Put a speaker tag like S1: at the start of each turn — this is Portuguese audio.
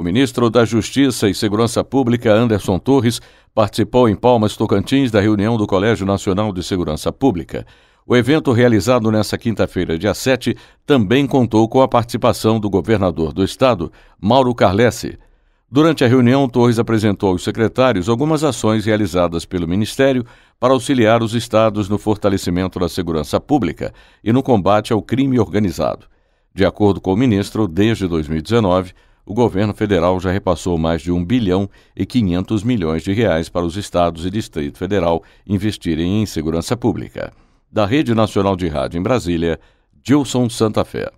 S1: O ministro da Justiça e Segurança Pública, Anderson Torres, participou em Palmas Tocantins da reunião do Colégio Nacional de Segurança Pública. O evento realizado nesta quinta-feira, dia 7, também contou com a participação do governador do estado, Mauro Carlesse. Durante a reunião, Torres apresentou aos secretários algumas ações realizadas pelo Ministério para auxiliar os estados no fortalecimento da segurança pública e no combate ao crime organizado. De acordo com o ministro, desde 2019, o governo federal já repassou mais de 1 bilhão e 500 milhões de reais para os estados e Distrito Federal investirem em segurança pública. Da Rede Nacional de Rádio em Brasília, Gilson Santa Fé.